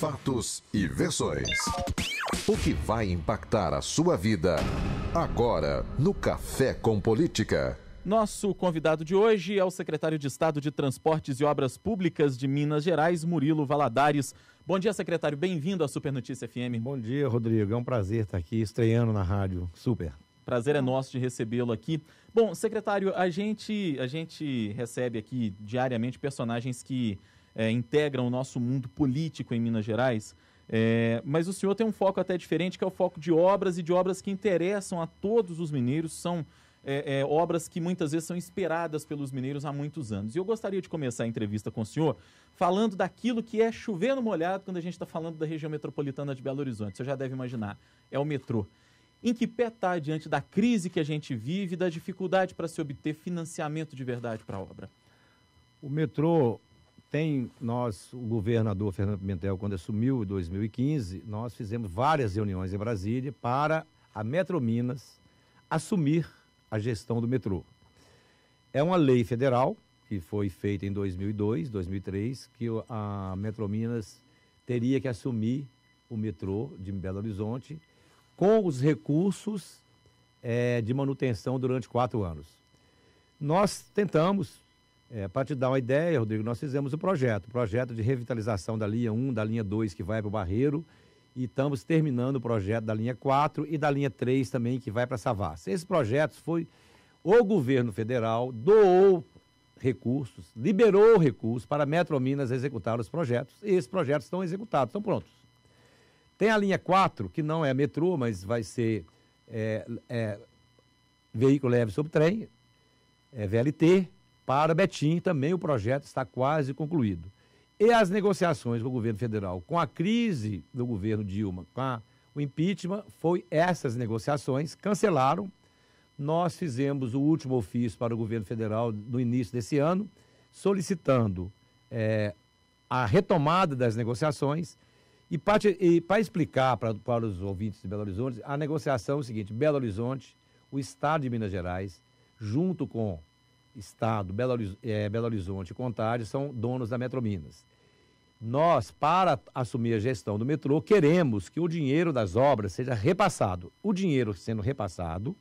fatos e versões. O que vai impactar a sua vida agora no Café com Política. Nosso convidado de hoje é o secretário de Estado de Transportes e Obras Públicas de Minas Gerais, Murilo Valadares. Bom dia, secretário. Bem-vindo à Super Notícia FM. Bom dia, Rodrigo. É um prazer estar aqui estreando na rádio. Super. Prazer é nosso de recebê-lo aqui. Bom, secretário, a gente, a gente recebe aqui diariamente personagens que é, integram o nosso mundo político em Minas Gerais. É, mas o senhor tem um foco até diferente, que é o foco de obras e de obras que interessam a todos os mineiros, são é, é, obras que muitas vezes são esperadas pelos mineiros há muitos anos. E eu gostaria de começar a entrevista com o senhor falando daquilo que é chover no molhado quando a gente está falando da região metropolitana de Belo Horizonte. Você já deve imaginar, é o metrô. Em que pé está diante da crise que a gente vive, da dificuldade para se obter financiamento de verdade para a obra? O metrô tem nós, o governador Fernando Pimentel, quando assumiu em 2015, nós fizemos várias reuniões em Brasília para a Metro Minas assumir a gestão do metrô. É uma lei federal que foi feita em 2002, 2003, que a Metro Minas teria que assumir o metrô de Belo Horizonte com os recursos é, de manutenção durante quatro anos. Nós tentamos é, para te dar uma ideia, Rodrigo, nós fizemos o um projeto, o projeto de revitalização da linha 1, da linha 2 que vai para o Barreiro, e estamos terminando o projeto da linha 4 e da linha 3 também que vai para Savassi. Esses projetos foi o governo federal doou recursos, liberou recursos para a Minas executar os projetos, e esses projetos estão executados, estão prontos. Tem a linha 4, que não é metrô, mas vai ser é, é, veículo leve sob trem, é VLT, para Betim, também o projeto está quase concluído. E as negociações com o governo federal, com a crise do governo Dilma, com a, o impeachment, foi essas negociações, cancelaram. Nós fizemos o último ofício para o governo federal no início desse ano, solicitando é, a retomada das negociações. E para explicar pra, para os ouvintes de Belo Horizonte, a negociação é o seguinte: Belo Horizonte, o Estado de Minas Gerais, junto com Estado, Belo, é, Belo Horizonte e Contagem são donos da Metrominas. Nós, para assumir a gestão do metrô, queremos que o dinheiro das obras seja repassado. O dinheiro sendo repassado,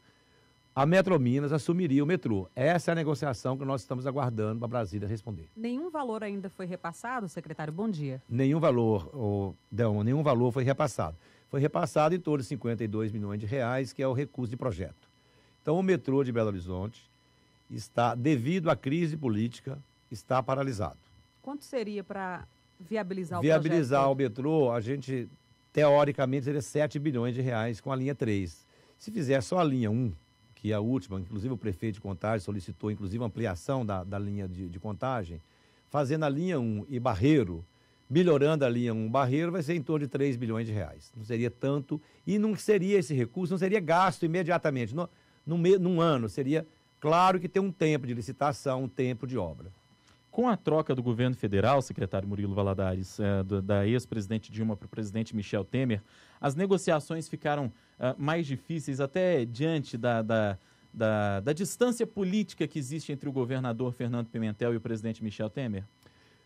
a Metrominas assumiria o metrô. Essa é a negociação que nós estamos aguardando para Brasília responder. Nenhum valor ainda foi repassado, secretário? Bom dia. Nenhum valor, oh, não, nenhum valor foi repassado. Foi repassado em torno de 52 milhões de reais, que é o recurso de projeto. Então, o metrô de Belo Horizonte está, devido à crise política, está paralisado. Quanto seria para viabilizar o Viabilizar projeto? o metrô, a gente, teoricamente, seria 7 bilhões de reais com a linha 3. Se fizer só a linha 1, que é a última, inclusive o prefeito de contagem solicitou, inclusive, ampliação da, da linha de, de contagem, fazendo a linha 1 e Barreiro, melhorando a linha 1 Barreiro, vai ser em torno de 3 bilhões de reais. Não seria tanto, e não seria esse recurso, não seria gasto imediatamente. No, no, num ano, seria Claro que tem um tempo de licitação, um tempo de obra. Com a troca do governo federal, secretário Murilo Valadares, eh, da ex-presidente Dilma para o presidente Michel Temer, as negociações ficaram eh, mais difíceis até diante da, da, da, da distância política que existe entre o governador Fernando Pimentel e o presidente Michel Temer?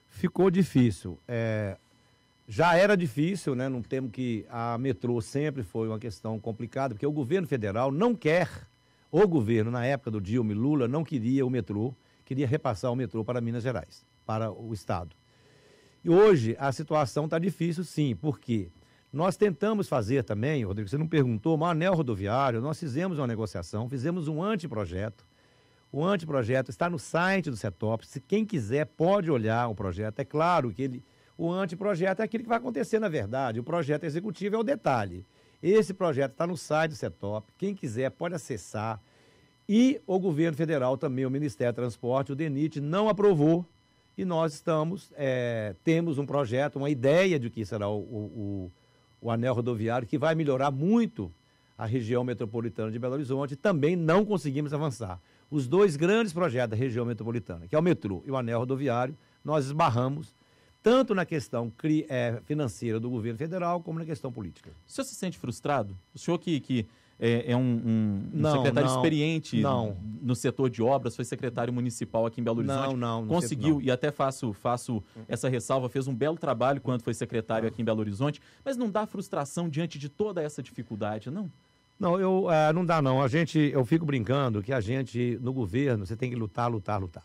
Ficou difícil. É, já era difícil, né? Não temos que. A metrô sempre foi uma questão complicada, porque o governo federal não quer o governo, na época do Dilma e Lula, não queria o metrô, queria repassar o metrô para Minas Gerais, para o Estado. E hoje a situação está difícil, sim, porque nós tentamos fazer também, Rodrigo, você não perguntou, o anel rodoviário, nós fizemos uma negociação, fizemos um anteprojeto. O anteprojeto está no site do CETOP, se quem quiser pode olhar o projeto. É claro que ele, o anteprojeto é aquilo que vai acontecer na verdade, o projeto executivo é o detalhe. Esse projeto está no site do CETOP. Quem quiser pode acessar. E o governo federal também, o Ministério do Transporte, o DENIT, não aprovou. E nós estamos, é, temos um projeto, uma ideia de que será o, o, o anel rodoviário, que vai melhorar muito a região metropolitana de Belo Horizonte. Também não conseguimos avançar. Os dois grandes projetos da região metropolitana, que é o metrô e o anel rodoviário, nós esbarramos tanto na questão é, financeira do governo federal como na questão política. O senhor se sente frustrado? O senhor que, que é, é um, um, não, um, secretário não, experiente não. no setor de obras, foi secretário municipal aqui em Belo Horizonte. Não, não. não conseguiu, e até faço, faço essa ressalva, fez um belo trabalho quando foi secretário aqui em Belo Horizonte, mas não dá frustração diante de toda essa dificuldade, não? Não, eu, é, não dá não. A gente, eu fico brincando que a gente, no governo, você tem que lutar, lutar, lutar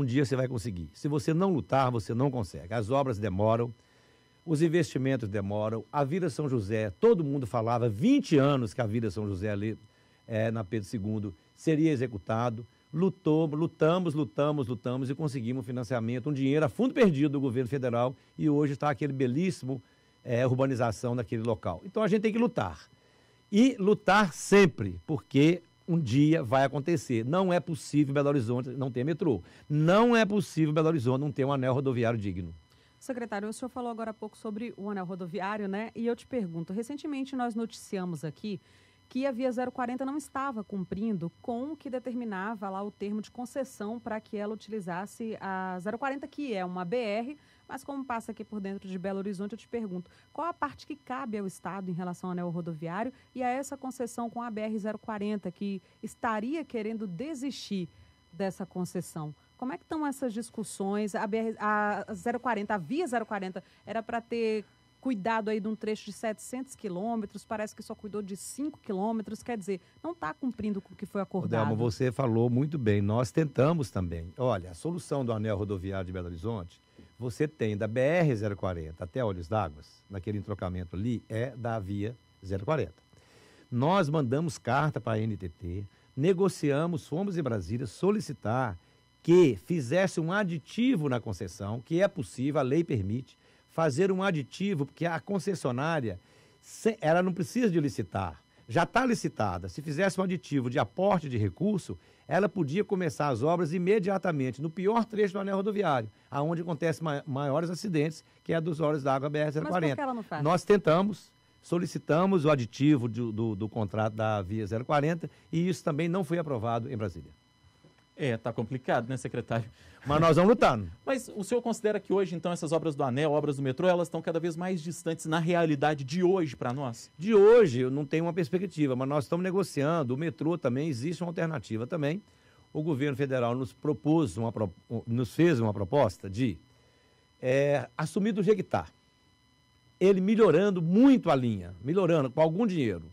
um dia você vai conseguir. Se você não lutar, você não consegue. As obras demoram, os investimentos demoram. A Vila São José, todo mundo falava 20 anos que a Vila São José ali é, na Pedro II seria executado. Lutou, lutamos, lutamos, lutamos e conseguimos financiamento, um dinheiro a fundo perdido do governo federal e hoje está aquele belíssimo é, urbanização daquele local. Então a gente tem que lutar. E lutar sempre, porque um dia vai acontecer. Não é possível Belo Horizonte não ter metrô. Não é possível Belo Horizonte não ter um anel rodoviário digno. Secretário, o senhor falou agora há pouco sobre o anel rodoviário, né? E eu te pergunto, recentemente nós noticiamos aqui que a Via 040 não estava cumprindo com o que determinava lá o termo de concessão para que ela utilizasse a 040, que é uma BR mas como passa aqui por dentro de Belo Horizonte, eu te pergunto, qual a parte que cabe ao Estado em relação ao anel rodoviário e a essa concessão com a BR-040, que estaria querendo desistir dessa concessão? Como é que estão essas discussões? A, BR, a 040, a via 040, era para ter cuidado aí de um trecho de 700 quilômetros, parece que só cuidou de 5 quilômetros, quer dizer, não está cumprindo com o que foi acordado. Delma, você falou muito bem, nós tentamos também. Olha, a solução do anel rodoviário de Belo Horizonte você tem da BR-040 até Olhos d'Água, naquele entrocamento ali, é da via 040. Nós mandamos carta para a NTT, negociamos, fomos em Brasília solicitar que fizesse um aditivo na concessão, que é possível, a lei permite, fazer um aditivo, porque a concessionária, ela não precisa de licitar já está licitada. Se fizesse um aditivo de aporte de recurso, ela podia começar as obras imediatamente, no pior trecho do anel rodoviário, aonde acontecem maiores acidentes, que é dos olhos da água BR-040. Mas por que ela não faz? Nós tentamos, solicitamos o aditivo do, do, do contrato da Via 040 e isso também não foi aprovado em Brasília. É, tá complicado, né, secretário? Mas nós vamos lutando. Mas o senhor considera que hoje, então, essas obras do Anel, obras do metrô, elas estão cada vez mais distantes na realidade de hoje para nós? De hoje, eu não tenho uma perspectiva, mas nós estamos negociando. O metrô também existe uma alternativa também. O governo federal nos propôs uma nos fez uma proposta de é, assumir do jeito que está. Ele melhorando muito a linha, melhorando com algum dinheiro.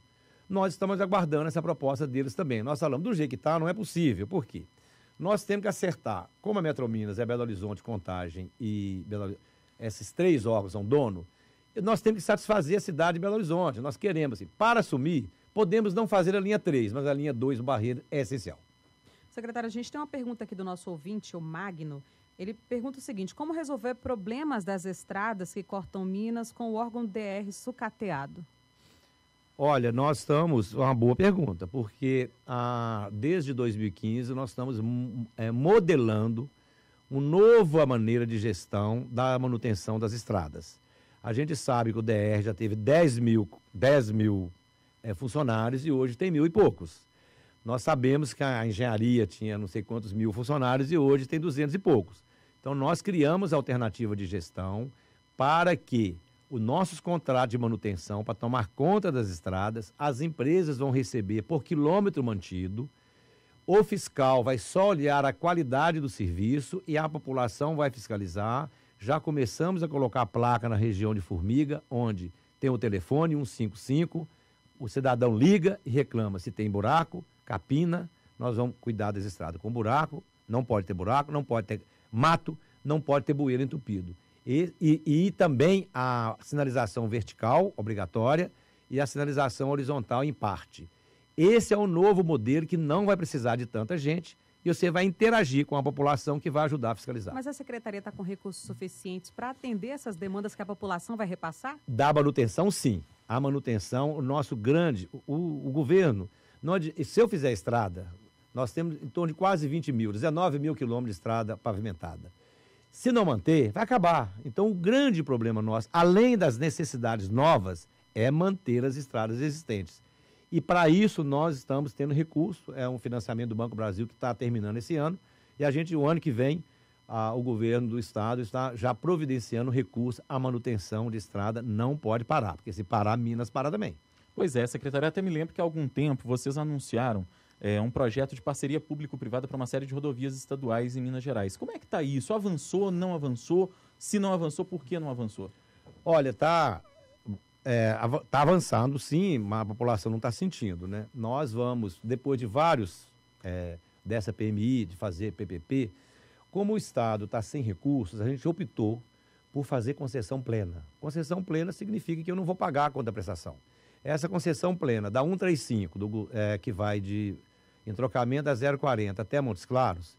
Nós estamos aguardando essa proposta deles também. Nós falamos do jeito que está, não é possível. Por quê? Nós temos que acertar. Como a Minas é Belo Horizonte, Contagem e Belo... esses três órgãos são dono, nós temos que satisfazer a cidade de Belo Horizonte. Nós queremos, assim, para assumir, podemos não fazer a linha 3, mas a linha 2, o barreiro, é essencial. Secretário, a gente tem uma pergunta aqui do nosso ouvinte, o Magno. Ele pergunta o seguinte: como resolver problemas das estradas que cortam Minas com o órgão DR sucateado? Olha, nós estamos, uma boa pergunta, porque ah, desde 2015 nós estamos hum, é, modelando uma nova maneira de gestão da manutenção das estradas. A gente sabe que o DR já teve 10 mil, 10 mil é, funcionários e hoje tem mil e poucos. Nós sabemos que a engenharia tinha não sei quantos mil funcionários e hoje tem 200 e poucos. Então nós criamos a alternativa de gestão para que os nossos contratos de manutenção para tomar conta das estradas, as empresas vão receber por quilômetro mantido, o fiscal vai só olhar a qualidade do serviço e a população vai fiscalizar. Já começamos a colocar placa na região de Formiga, onde tem o telefone 155, o cidadão liga e reclama se tem buraco, capina, nós vamos cuidar das estradas com buraco, não pode ter buraco, não pode ter mato, não pode ter bueiro entupido. E, e, e também a sinalização vertical, obrigatória, e a sinalização horizontal em parte. Esse é o novo modelo que não vai precisar de tanta gente e você vai interagir com a população que vai ajudar a fiscalizar. Mas a secretaria está com recursos suficientes para atender essas demandas que a população vai repassar? Da manutenção, sim. A manutenção, o nosso grande, o, o governo. Não, se eu fizer estrada, nós temos em torno de quase 20 mil, 19 mil quilômetros de estrada pavimentada se não manter, vai acabar. Então, o grande problema nosso, além das necessidades novas, é manter as estradas existentes. E para isso nós estamos tendo recurso, é um financiamento do Banco Brasil que está terminando esse ano, e a gente, o ano que vem, a, o governo do estado está já providenciando recurso à manutenção de estrada, não pode parar, porque se parar, Minas para também. Pois é, secretário, até me lembro que há algum tempo vocês anunciaram é, um projeto de parceria público-privada para uma série de rodovias estaduais em Minas Gerais. Como é que está isso? Avançou, não avançou? Se não avançou, por que não avançou? Olha, está é, tá avançando sim, mas a população não está sentindo. Né? Nós vamos, depois de vários é, dessa PMI, de fazer PPP, como o Estado está sem recursos, a gente optou por fazer concessão plena. Concessão plena significa que eu não vou pagar a conta prestação. Essa concessão plena da 135, do, é, que vai de Entrocamento da 0,40 até Montes Claros.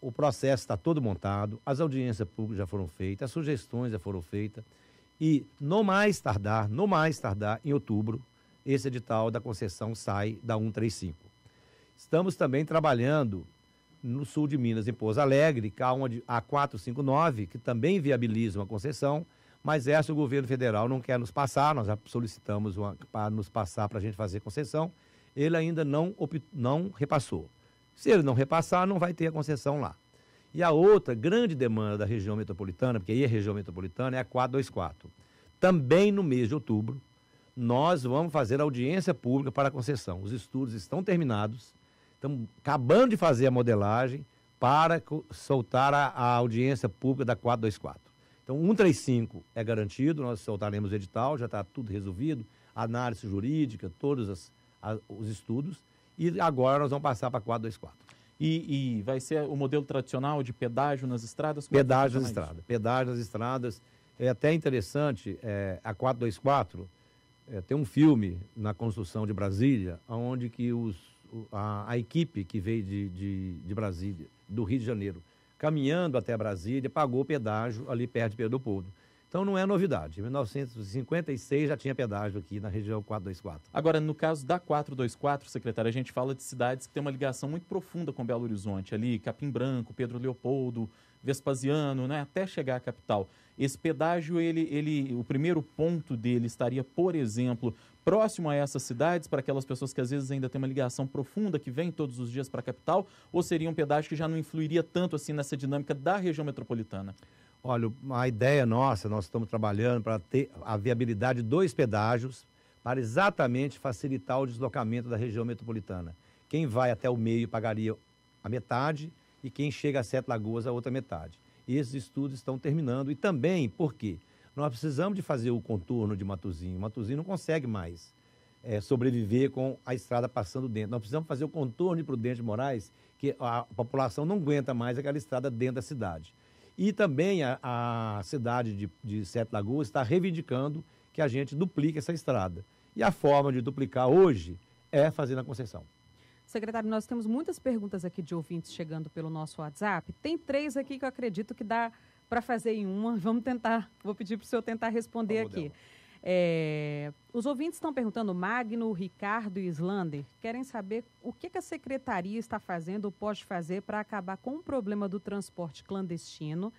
o processo está todo montado, as audiências públicas já foram feitas, as sugestões já foram feitas. E no mais tardar, no mais tardar, em outubro, esse edital da concessão sai da 135. Estamos também trabalhando no sul de Minas, em Pouso Alegre, a 459, que também viabiliza uma concessão, mas essa o governo federal não quer nos passar, nós já solicitamos uma, para nos passar para a gente fazer concessão ele ainda não, não repassou. Se ele não repassar, não vai ter a concessão lá. E a outra grande demanda da região metropolitana, porque aí a é região metropolitana é a 424. Também no mês de outubro, nós vamos fazer audiência pública para a concessão. Os estudos estão terminados, estamos acabando de fazer a modelagem para soltar a, a audiência pública da 424. Então, 135 é garantido, nós soltaremos o edital, já está tudo resolvido, análise jurídica, todas as a, os estudos e agora nós vamos passar para 424. E, e vai ser o modelo tradicional de pedágio nas estradas? Como é pedágio nas estradas. Pedágio nas estradas. É até interessante, é, a 424 é, tem um filme na construção de Brasília, onde que os, a, a equipe que veio de, de, de, Brasília, do Rio de Janeiro, caminhando até Brasília, pagou o pedágio ali perto de Pedro Povo. Então não é novidade. Em 1956 já tinha pedágio aqui na região 424. Agora, no caso da 424, secretário, a gente fala de cidades que têm uma ligação muito profunda com Belo Horizonte, ali, Capim Branco, Pedro Leopoldo, Vespasiano, né, até chegar à capital. Esse pedágio, ele, ele, o primeiro ponto dele estaria, por exemplo, próximo a essas cidades, para aquelas pessoas que às vezes ainda têm uma ligação profunda, que vêm todos os dias para a capital, ou seria um pedágio que já não influiria tanto assim nessa dinâmica da região metropolitana? Olha, a ideia nossa, nós estamos trabalhando para ter a viabilidade dois pedágios para exatamente facilitar o deslocamento da região metropolitana. Quem vai até o meio pagaria a metade e quem chega a Sete Lagoas a outra metade. E esses estudos estão terminando e também, por quê? Nós precisamos de fazer o contorno de Matuzinho. Matuzinho não consegue mais é, sobreviver com a estrada passando dentro. Nós precisamos fazer o contorno de Prudente de Moraes, que a população não aguenta mais aquela estrada dentro da cidade. E também a, a cidade de, de Sete Lagoas está reivindicando que a gente duplique essa estrada. E a forma de duplicar hoje é fazer a concessão. Secretário, nós temos muitas perguntas aqui de ouvintes chegando pelo nosso WhatsApp. Tem três aqui que eu acredito que dá para fazer em uma. Vamos tentar, vou pedir para o senhor tentar responder Vamos aqui. Dela. É, os ouvintes estão perguntando, Magno, Ricardo e Islander, querem saber o que, que a secretaria está fazendo ou pode fazer para acabar com o problema do transporte clandestino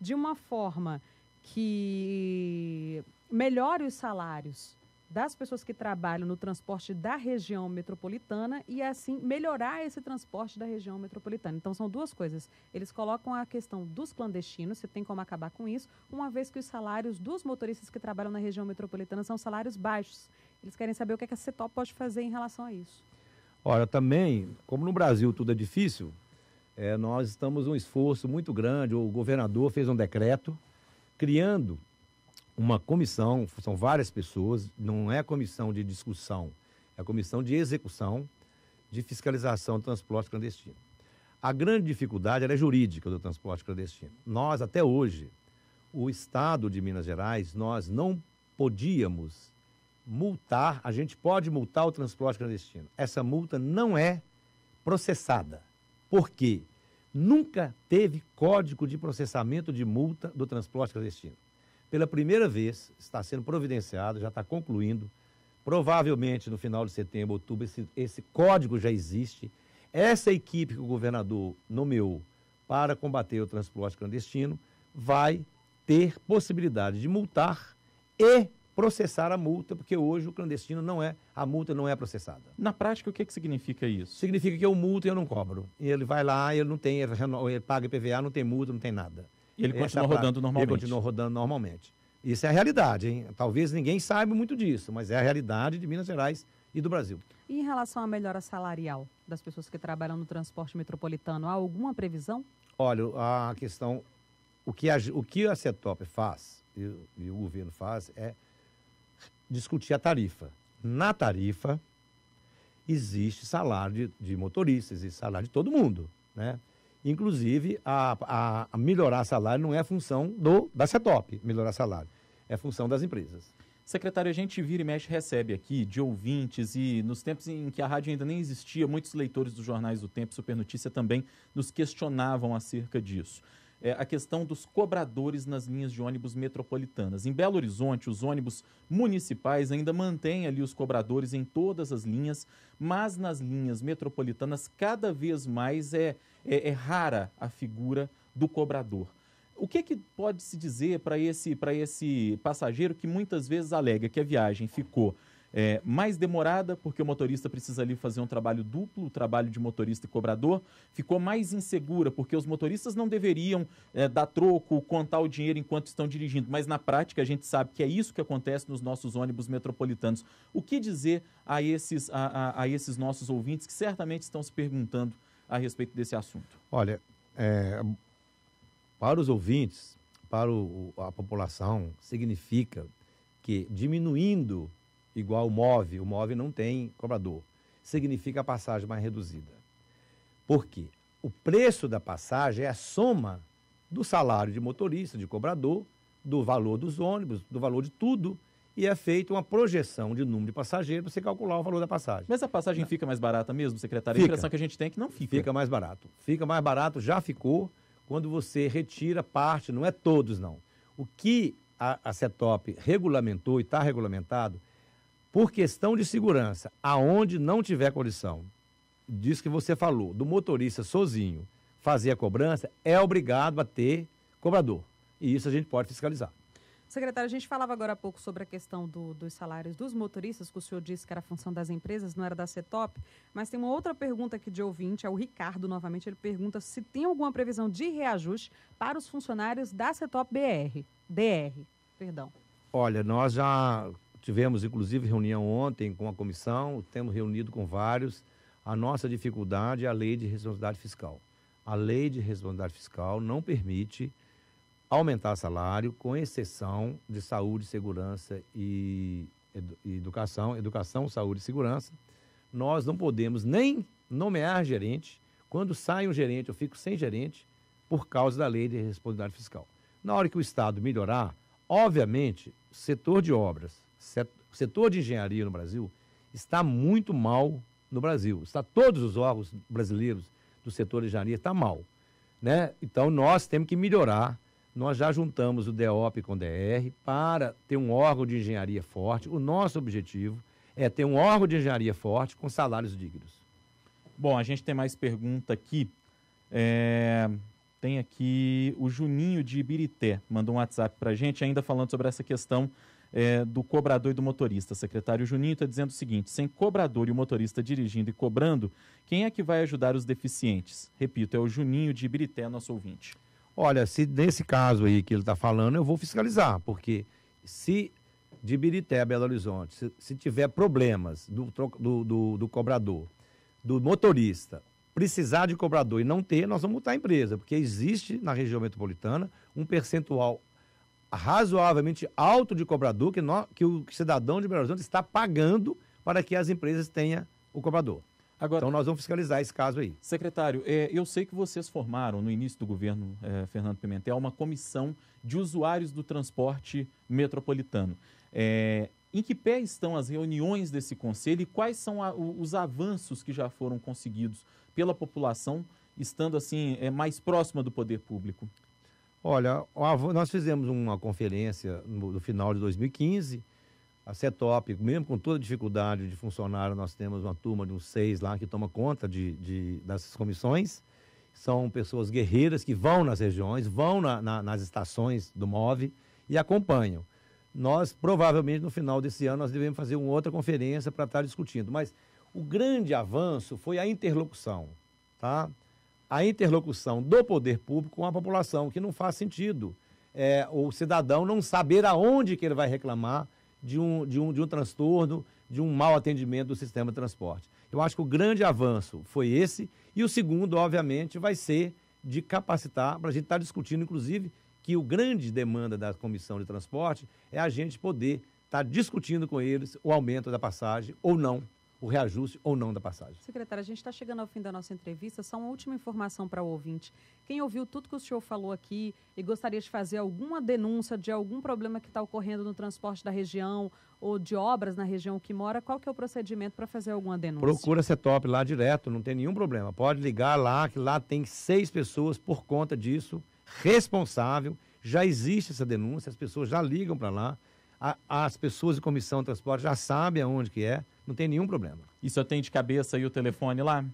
de uma forma que melhore os salários das pessoas que trabalham no transporte da região metropolitana e assim melhorar esse transporte da região metropolitana. Então são duas coisas. Eles colocam a questão dos clandestinos, se tem como acabar com isso, uma vez que os salários dos motoristas que trabalham na região metropolitana são salários baixos. Eles querem saber o que, é que a CETOP pode fazer em relação a isso. Olha, também, como no Brasil tudo é difícil, é, nós estamos um esforço muito grande. O governador fez um decreto criando uma comissão, são várias pessoas, não é comissão de discussão, é comissão de execução de fiscalização do transporte clandestino. A grande dificuldade é jurídica do transporte clandestino. Nós, até hoje, o Estado de Minas Gerais, nós não podíamos multar, a gente pode multar o transporte clandestino. Essa multa não é processada. Por quê? Nunca teve código de processamento de multa do transporte clandestino pela primeira vez, está sendo providenciado, já está concluindo. Provavelmente no final de setembro, outubro, esse, esse código já existe. Essa equipe que o governador nomeou para combater o transporte clandestino vai ter possibilidade de multar e processar a multa, porque hoje o clandestino não é, a multa não é processada. Na prática, o que, é que significa isso? Significa que eu multo e eu não cobro. E ele vai lá, ele não tem, ele paga IPVA, não tem multa, não tem nada. E ele continua rodando normalmente. Ele continua rodando normalmente. Isso é a realidade, hein? Talvez ninguém saiba muito disso, mas é a realidade de Minas Gerais e do Brasil. E em relação à melhora salarial das pessoas que trabalham no transporte metropolitano, há alguma previsão? Olha, a questão. O que a, o que a CETOP faz e, e o governo faz é discutir a tarifa. Na tarifa, existe salário de, de motorista, existe salário de todo mundo, né? Inclusive, a, a, a melhorar salário não é função do, da CETOP, melhorar salário, é função das empresas. Secretário, a gente vira e mexe recebe aqui de ouvintes e nos tempos em que a rádio ainda nem existia, muitos leitores dos jornais do Tempo, Super Notícia também, nos questionavam acerca disso é, a questão dos cobradores nas linhas de ônibus metropolitanas. Em Belo Horizonte, os ônibus municipais ainda mantêm ali os cobradores em todas as linhas, mas nas linhas metropolitanas, cada vez mais é, é, é rara a figura do cobrador. O que, é que pode se dizer para esse, esse passageiro que muitas vezes alega que a viagem ficou é, mais demorada, porque o motorista precisa ali fazer um trabalho duplo, o trabalho de motorista e cobrador. Ficou mais insegura, porque os motoristas não deveriam é, dar troco, contar o dinheiro enquanto estão dirigindo, mas na prática a gente sabe que é isso que acontece nos nossos ônibus metropolitanos. O que dizer a esses, a, a, a esses nossos ouvintes que certamente estão se perguntando a respeito desse assunto? Olha, é, para os ouvintes, para o, a população, significa que diminuindo igual o move. O move não tem cobrador. Significa a passagem mais reduzida. Por quê? O preço da passagem é a soma do salário de motorista, de cobrador, do valor dos ônibus, do valor de tudo, e é feita uma projeção de número de passageiros para você calcular o valor da passagem. Mas a passagem não. fica mais barata mesmo, secretário? Fica. A impressão que a gente tem é que não fica. Fica mais barato. Fica mais barato, já ficou, quando você retira parte, não é todos não. O que a, a CETOP regulamentou e está regulamentado por questão de segurança, aonde não tiver condição, disso que você falou, do motorista sozinho fazer a cobrança, é obrigado a ter cobrador. E isso a gente pode fiscalizar. Secretário, a gente falava agora há pouco sobre a questão do, dos salários dos motoristas, que o senhor disse que era função das empresas, não era da CETOP. Mas tem uma outra pergunta aqui de ouvinte, é o Ricardo novamente. Ele pergunta se tem alguma previsão de reajuste para os funcionários da CETOP BR. DR, perdão. Olha, nós já Tivemos, inclusive, reunião ontem com a comissão, temos reunido com vários. A nossa dificuldade é a lei de responsabilidade fiscal. A lei de responsabilidade fiscal não permite aumentar salário, com exceção de saúde, segurança e educação, educação, saúde e segurança. Nós não podemos nem nomear gerente. Quando sai um gerente, eu fico sem gerente por causa da lei de responsabilidade fiscal. Na hora que o Estado melhorar, obviamente, setor de obras, o setor de engenharia no Brasil está muito mal no Brasil. Está todos os órgãos brasileiros do setor de engenharia está mal, né? Então nós temos que melhorar. Nós já juntamos o DEOP com o DR para ter um órgão de engenharia forte. O nosso objetivo é ter um órgão de engenharia forte com salários dignos. Bom, a gente tem mais pergunta aqui. É... Tem aqui o Juninho de Ibirité, mandou um WhatsApp para a gente, ainda falando sobre essa questão é, do cobrador e do motorista. secretário Juninho está dizendo o seguinte: sem cobrador e o motorista dirigindo e cobrando, quem é que vai ajudar os deficientes? Repito, é o Juninho de Ibirité, nosso ouvinte. Olha, se nesse caso aí que ele está falando, eu vou fiscalizar, porque se de Ibirité a Belo Horizonte, se, se tiver problemas do, do, do, do cobrador, do motorista, precisar de cobrador e não ter, nós vamos multar a empresa, porque existe na região metropolitana um percentual razoavelmente alto de cobrador que, que o cidadão de Belo Horizonte está pagando para que as empresas tenham o cobrador. Agora, então nós vamos fiscalizar esse caso aí. Secretário, é, eu sei que vocês formaram no início do governo é, Fernando Pimentel uma comissão de usuários do transporte metropolitano. É, em que pé estão as reuniões desse conselho e quais são a, os avanços que já foram conseguidos pela população, estando assim é, mais próxima do poder público? Olha, nós fizemos uma conferência no final de 2015, a CETOP, mesmo com toda dificuldade de funcionário, nós temos uma turma de uns seis lá que toma conta de, de dessas comissões. São pessoas guerreiras que vão nas regiões, vão na, na, nas estações do MOV e acompanham. Nós, provavelmente, no final desse ano, nós devemos fazer uma outra conferência para estar discutindo. Mas o grande avanço foi a interlocução, tá? a interlocução do poder público com a população, que não faz sentido é, o cidadão não saber aonde que ele vai reclamar de um, de, um, de um transtorno, de um mau atendimento do sistema de transporte. Eu acho que o grande avanço foi esse, e o segundo, obviamente, vai ser de capacitar, para a gente estar tá discutindo, inclusive, que o grande demanda da Comissão de Transporte é a gente poder estar tá discutindo com eles o aumento da passagem ou não o reajuste ou não da passagem. Secretário, a gente está chegando ao fim da nossa entrevista. Só uma última informação para o ouvinte. Quem ouviu tudo que o senhor falou aqui e gostaria de fazer alguma denúncia de algum problema que está ocorrendo no transporte da região ou de obras na região que mora, qual que é o procedimento para fazer alguma denúncia? Procura ser top lá direto, não tem nenhum problema. Pode ligar lá, que lá tem seis pessoas por conta disso, responsável. Já existe essa denúncia, as pessoas já ligam para lá. A, as pessoas de comissão de transporte já sabem aonde que é não tem nenhum problema. E só tem de cabeça e o telefone lá?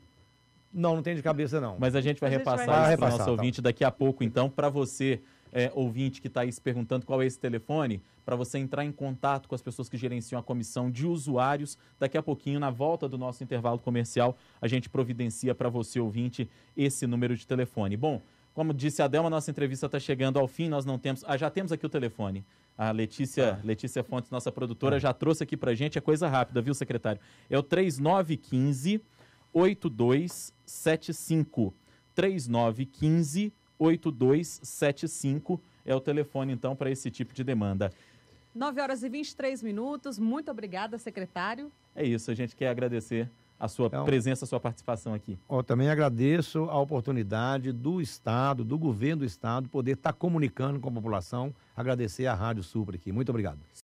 Não, não tem de cabeça não. Mas a gente vai a gente repassar vai... isso para o nosso tá. ouvinte daqui a pouco, então, para você é, ouvinte que está aí se perguntando qual é esse telefone, para você entrar em contato com as pessoas que gerenciam a comissão de usuários. Daqui a pouquinho, na volta do nosso intervalo comercial, a gente providencia para você, ouvinte, esse número de telefone. Bom, como disse a Delma, nossa entrevista está chegando ao fim, nós não temos. Ah, já temos aqui o telefone. A Letícia, ah. Letícia Fontes, nossa produtora, ah. já trouxe aqui para gente. É coisa rápida, viu, secretário? É o 3915 8275. 3915 8275 é o telefone, então, para esse tipo de demanda. 9 horas e 23 minutos. Muito obrigada, secretário. É isso, a gente quer agradecer a sua então, presença, a sua participação aqui. Eu também agradeço a oportunidade do Estado, do governo do Estado, poder estar tá comunicando com a população. Agradecer à Rádio Supra aqui. Muito obrigado.